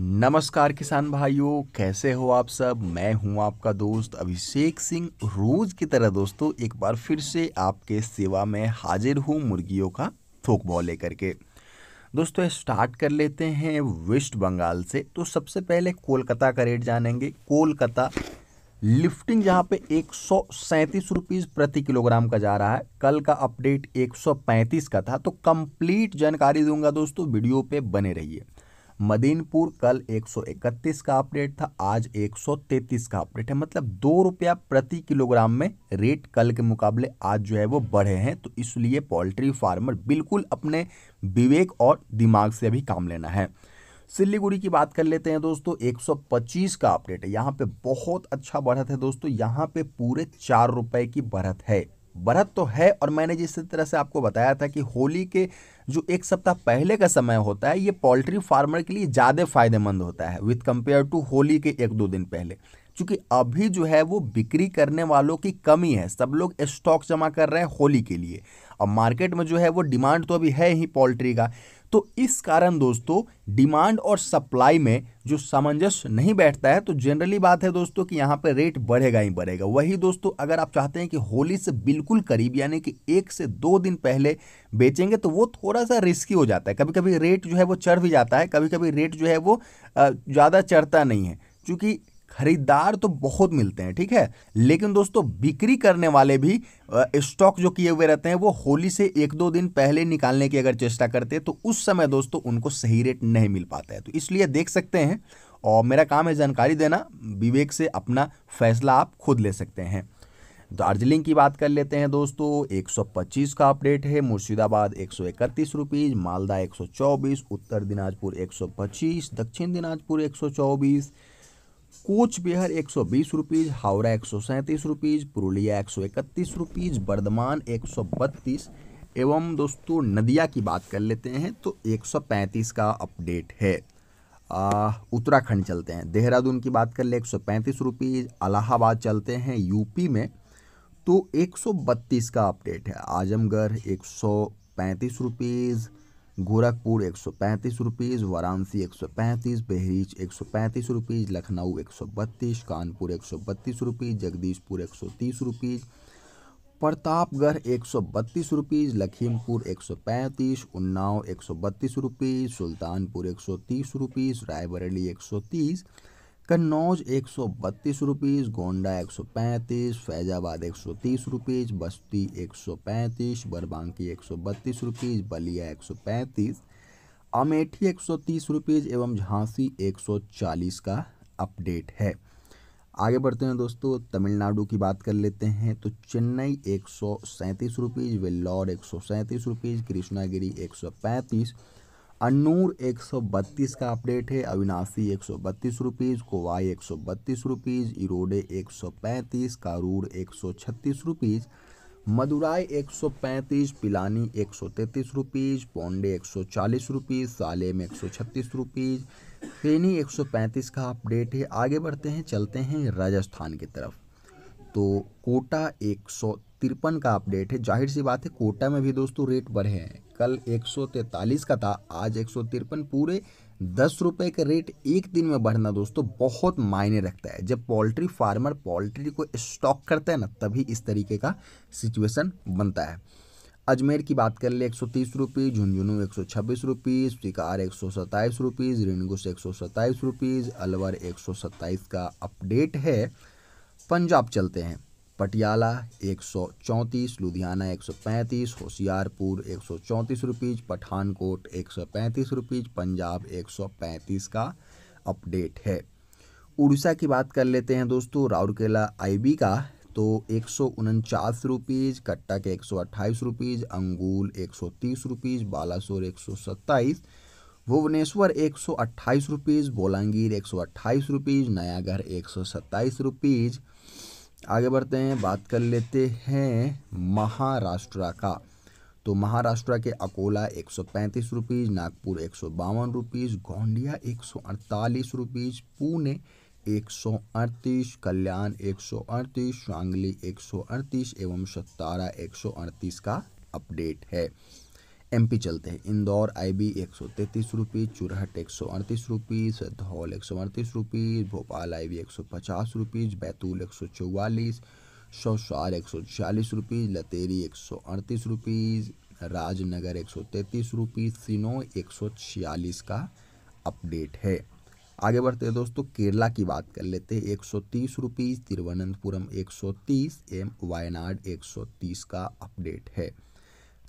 नमस्कार किसान भाइयों कैसे हो आप सब मैं हूं आपका दोस्त अभिषेक सिंह रोज की तरह दोस्तों एक बार फिर से आपके सेवा में हाजिर हूं मुर्गियों का थोक भाव लेकर के दोस्तों स्टार्ट कर लेते हैं वेस्ट बंगाल से तो सबसे पहले कोलकाता का रेट जानेंगे कोलकाता लिफ्टिंग जहाँ पे एक सौ प्रति किलोग्राम का जा रहा है कल का अपडेट 135 का था तो कंप्लीट जानकारी दूंगा दोस्तों वीडियो पे बने रहिए मदीनपुर कल 131 का अपडेट था आज 133 का अपडेट है मतलब दो रुपया प्रति किलोग्राम में रेट कल के मुकाबले आज जो है वो बढ़े हैं तो इसलिए पोल्ट्री फार्मर बिल्कुल अपने विवेक और दिमाग से भी काम लेना है सिल्लीगुड़ी की बात कर लेते हैं दोस्तों 125 का अपडेट है यहाँ पे बहुत अच्छा बढ़त है दोस्तों यहाँ पे पूरे चार रुपए की बढ़त है बढ़त तो है और मैंने जिस तरह से आपको बताया था कि होली के जो एक सप्ताह पहले का समय होता है ये पोल्ट्री फार्मर के लिए ज़्यादा फायदेमंद होता है विथ कंपेयर टू होली के एक दो दिन पहले क्योंकि अभी जो है वो बिक्री करने वालों की कमी है सब लोग स्टॉक जमा कर रहे हैं होली के लिए और मार्केट में जो है वो डिमांड तो अभी है ही पोल्ट्री का तो इस कारण दोस्तों डिमांड और सप्लाई में जो सामंजस्य नहीं बैठता है तो जनरली बात है दोस्तों कि यहाँ पर रेट बढ़ेगा ही बढ़ेगा वही दोस्तों अगर आप चाहते हैं कि होली से बिल्कुल करीब यानी कि एक से दो दिन पहले बेचेंगे तो वो थोड़ा सा रिस्की हो जाता है कभी कभी रेट जो है वो चढ़ भी जाता है कभी कभी रेट जो है वो ज़्यादा चढ़ता नहीं है क्योंकि खरीदार तो बहुत मिलते हैं ठीक है लेकिन दोस्तों बिक्री करने वाले भी स्टॉक जो किए हुए रहते हैं वो होली से एक दो दिन पहले निकालने की अगर चेष्टा करते हैं तो उस समय दोस्तों उनको सही रेट नहीं मिल पाता है तो इसलिए देख सकते हैं और मेरा काम है जानकारी देना विवेक से अपना फैसला आप खुद ले सकते हैं दार्जिलिंग की बात कर लेते हैं दोस्तों 125 का अपडेट है मुर्शिदाबाद एक सौ इकतीस रुपीज़ मालदा 124 उत्तर दिनाजपुर 125 दक्षिण दिनाजपुर 124 कोच बिहार एक सौ बीस रुपीज़ हावड़ा एक सौ सैंतीस रुपीज़ पुरुलिया एक सौ इकतीस रुपीज़ बर्धमान एक सौ बत्तीस एवं दोस्तों नदिया की बात कर लेते हैं तो एक सौ पैंतीस का अपडेट है उत्तराखंड चलते हैं देहरादून की बात कर ले एक सौ पैंतीस रुपीज़ अलाहाबाद चलते हैं यूपी में तो एक सौ बत्तीस का अपडेट है आजमगढ़ एक सौ पैंतीस रुपीज़ गोरखपुर एक सौ पैंतीस रुपीज़ वाराणसी एक सौ पैंतीस बहरीच एक सौ पैंतीस रुपीज़ लखनऊ एक सौ बत्तीस कानपुर एक सौ बत्तीस रुपीज़ जगदीशपुर एक सौ तीस रुपीज़ प्रतापगढ़ एक सौ बत्तीस रुपीज़ लखीमपुर एक सौ पैंतीस उन्नाव एक सौ बत्तीस रुपीज़ सुल्तानपुर एक सौ तीस रुपीज़ रायबरेली एक सौ तीस कन्नौज एक सौ बत्तीस रुपीज़ गोंडा एक सौ पैंतीस फैज़ाबाद एक सौ तीस रुपीज़ बस्ती एक सौ पैंतीस बरबांकी एक सौ बत्तीस रुपीज़ बलिया एक सौ पैंतीस अमेठी एक सौ तीस रुपीज़ एवं झांसी एक सौ चालीस का अपडेट है आगे बढ़ते हैं दोस्तों तमिलनाडु की बात कर लेते हैं तो चेन्नई एक सौ सैंतीस रुपीज़ वेल्लौर एक सौ सैंतीस रुपीज़ कृष्णागिरी एक सौ पैंतीस अनूर एक सौ बत्तीस का अपडेट है अविनाशी एक सौ बत्तीस रुपीज़ कोवाई एक सौ बत्तीस रुपीज़ इरोडे एक सौ पैंतीस कारूर एक सौ छत्तीस रुपीज़ मदुराई एक सौ पैंतीस पिलानी एक सौ तैंतीस रुपीज़ पौंडे एक सौ चालीस रुपीज़ सालेम एक सौ छत्तीस रुपीज़ फेनी एक सौ पैंतीस का अपडेट है आगे बढ़ते हैं चलते हैं राजस्थान की तरफ तो कोटा एक सौ तिरपन का अपडेट है जाहिर सी बात है कोटा में भी दोस्तों रेट बढ़े हैं कल एक का था आज एक पूरे दस रुपये का रेट एक दिन में बढ़ना दोस्तों बहुत मायने रखता है जब पोल्ट्री फार्मर पोल्ट्री को स्टॉक करता है ना तभी इस तरीके का सिचुएशन बनता है अजमेर की बात कर ले एक सौ तीस रुपीज़ झुंझुनू एक सौ छब्बीस रुपीज़ शिकार एक सौ सत्ताईस रुपीज़ रिनगुस एक सौ सत्ताईस रुपीज़ अलवर एक सौ सत्ताईस का अपडेट है पंजाब चलते हैं पटियाला एक सौ चौंतीस लुधियाना एक सौ पैंतीस होशियारपुर एक सौ चौंतीस रुपीज़ पठानकोट एक सौ पैंतीस रुपीज़ पंजाब एक सौ पैंतीस का अपडेट है उड़ीसा की बात कर लेते हैं दोस्तों राउरकेला आईबी का तो एक सौ उनचास रुपीज़ कट्टक एक सौ अट्ठाईस रुपीज़ अंगूल एक सौ तीस रुपीज़ बालासोर एक सौ भुवनेश्वर एक सौ अट्ठाईस रुपीज़ बोलांगीर एक सौ अट्ठाईस रुपीज़ नयागढ़ एक सौ सत्ताईस रुपीज़ आगे बढ़ते हैं बात कर लेते हैं महाराष्ट्र का तो महाराष्ट्र के अकोला एक सौ पैंतीस रुपीज़ नागपुर एक सौ बावन रुपीज़ गोंडिया एक सौ अड़तालीस रुपीज़ पुणे एक सौ अड़तीस कल्याण एक सौ अड़तीस शांगली एक सौ अड़तीस एवं सतारा एक सौ अड़तीस का अपडेट है एमपी चलते हैं इंदौर आईबी एक सौ तैंतीस रुपये चुरहट एक सौ अड़तीस रुपीज़ धौल एक सौ अड़तीस रुपीज़ भोपाल आई बी एक सौ पचास रुपीज़ बैतूल एक सौ चौवालीस शौशार एक सौ छियालीस रुपीज़ लतेरी एक सौ अड़तीस रुपीज़ राजनगर एक सौ तैंतीस रुपीज़ सिनो एक सौ छियालीस का अपडेट है आगे बढ़ते हैं दोस्तों केरला की बात कर लेते हैं एक सौ तीस रुपीज़ तिरुवनंतपुरम एक सौ तीस एम वायनाड एक सौ तीस का अपडेट है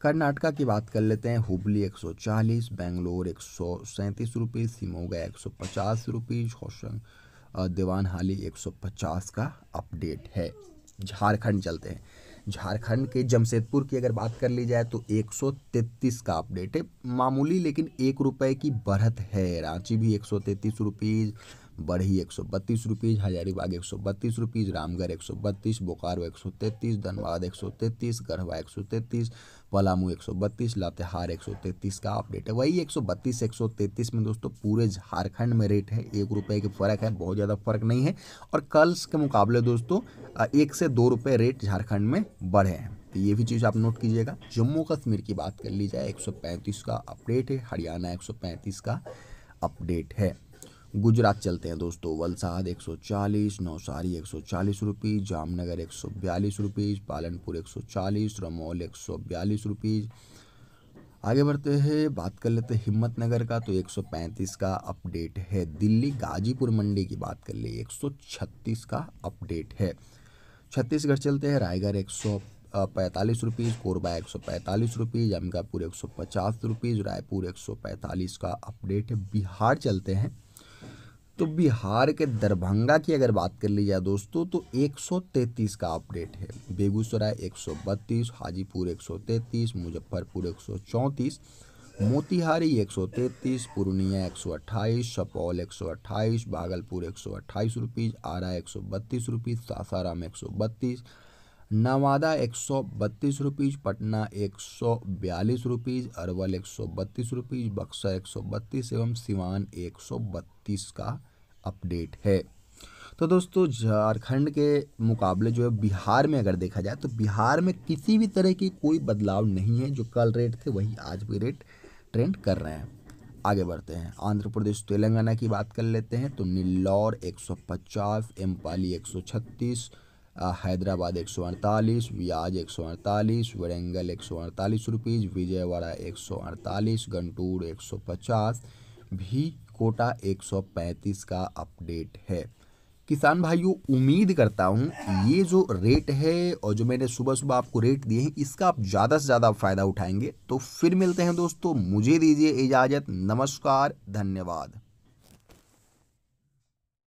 कर्नाटका की बात कर लेते हैं हुबली 140 बेंगलोर एक सौ सैंतीस रुपीज़ सिमोगा एक सौ पचास रुपीज़ होशन दीवान हाली एक सौ पचास का अपडेट है झारखंड चलते हैं झारखंड के जमशेदपुर की अगर बात कर ली जाए तो 133 का अपडेट है मामूली लेकिन एक रुपए की बढ़त है रांची भी एक सौ तेतीस रुपीज़ बढ़ही एक सौ बत्तीस रुपीज़ हजारीबाग एक सौ बत्तीस रुपीज़ रामगढ़ एक सौ बत्तीस बोकारो एक सौ तैंतीस धनबाद एक सौ तैंतीस गढ़वा एक सौ तैंतीस पलामू एक सौ बत्तीस लातेहार एक सौ तैंतीस का अपडेट है वही एक सौ बत्तीस एक सौ तैंतीस में दोस्तों पूरे झारखंड में रेट है एक रुपये के फ़र्क है बहुत ज़्यादा फर्क नहीं है और कल के मुकाबले दोस्तों एक से दो रुपये रेट झारखंड में बढ़े हैं तो ये भी चीज़ आप नोट कीजिएगा जम्मू कश्मीर की बात कर ली जाए पैंतीस का अपडेट है हरियाणा एक सौ पैंतीस का अपडेट है गुजरात चलते हैं दोस्तों वलसाद चालीस नौसारी चालीस रुपीज़ जामनगर एक सौ बयालीस रुपीज़ पालनपुर एक सौ चालीस रमौल बयालीस रुपीज़ आगे बढ़ते हैं बात कर लेते हैं हिम्मतनगर का तो 135 का अपडेट है दिल्ली गाजीपुर मंडी की बात कर ले 136 का अपडेट है छत्तीसगढ़ चलते हैं रायगढ़ एक सौ पैंतालीस रुपीज़ कोरबा एक सौ पैंतालीस रुपीज़ अमकापुर एक सौ पचास रुपीज़ रायपुर एक सौ पैंतालीस का अपडेट है बिहार चलते हैं तो बिहार के दरभंगा की अगर बात कर ली जाए दोस्तों तो 133 का अपडेट है बेगूसराय 132 हाजीपुर 133 मुजफ्फरपुर 134 मोतिहारी 133 पूर्णिया 128 सुपौल 128 भागलपुर 128 रुपीज़ आरा 132 रुपीज़ सासाराम 132 नवादा एक सौ बत्तीस रुपीज़ पटना एक सौ बयालीस रुपीज़ अरवल एक सौ बत्तीस रुपीज़ बक्सर एक सौ बत्तीस एवं सिवान एक सौ बत्तीस का अपडेट है तो दोस्तों झारखंड के मुकाबले जो है बिहार में अगर देखा जाए तो बिहार में किसी भी तरह की कोई बदलाव नहीं है जो कल रेट थे वही आज भी रेट ट्रेंड कर रहे हैं आगे बढ़ते हैं आंध्र प्रदेश तेलंगाना की बात कर लेते हैं तो निल्लौर 150, एम्पाली 136, हैदराबाद एक सौ अड़तालीस व्याज एक सौ अड़तालीस वरेंगल एक सौ अड़तालीस रुपीज़ विजयवाड़ा एक सौ अड़तालीस गंटूर एक सौ पचास भी कोटा 135 का अपडेट है किसान भाइयों उम्मीद करता हूँ ये जो रेट है और जो मैंने सुबह सुबह आपको रेट दिए हैं इसका आप ज़्यादा से ज़्यादा फ़ायदा उठाएंगे तो फिर मिलते हैं दोस्तों मुझे दीजिए इजाज़त नमस्कार धन्यवाद